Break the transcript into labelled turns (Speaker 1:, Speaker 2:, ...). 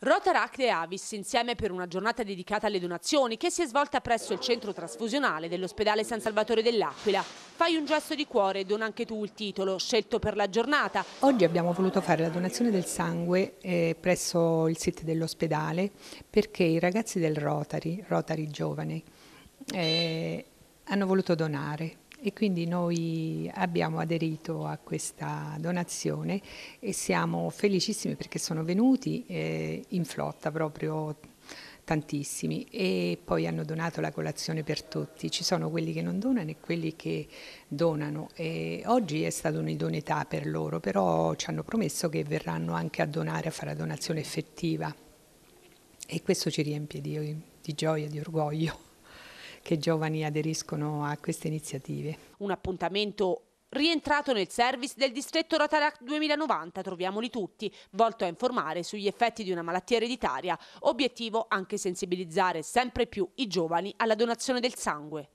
Speaker 1: Rotaract e Avis insieme per una giornata dedicata alle donazioni che si è svolta presso il centro trasfusionale dell'ospedale San Salvatore dell'Aquila. Fai un gesto di cuore e dona anche tu il titolo
Speaker 2: scelto per la giornata. Oggi abbiamo voluto fare la donazione del sangue eh, presso il sito dell'ospedale perché i ragazzi del Rotary, Rotary Giovani, eh, hanno voluto donare e quindi noi abbiamo aderito a questa donazione e siamo felicissimi perché sono venuti eh, in flotta proprio tantissimi e poi hanno donato la colazione per tutti, ci sono quelli che non donano e quelli che donano e oggi è stata un'idoneità per loro, però ci hanno promesso che verranno anche a donare, a fare la donazione effettiva e questo ci riempie di, di gioia, di orgoglio che giovani aderiscono a queste iniziative.
Speaker 1: Un appuntamento Rientrato nel service del distretto Rotaract 2090, troviamoli tutti, volto a informare sugli effetti di una malattia ereditaria, obiettivo anche sensibilizzare sempre più i giovani alla donazione del sangue.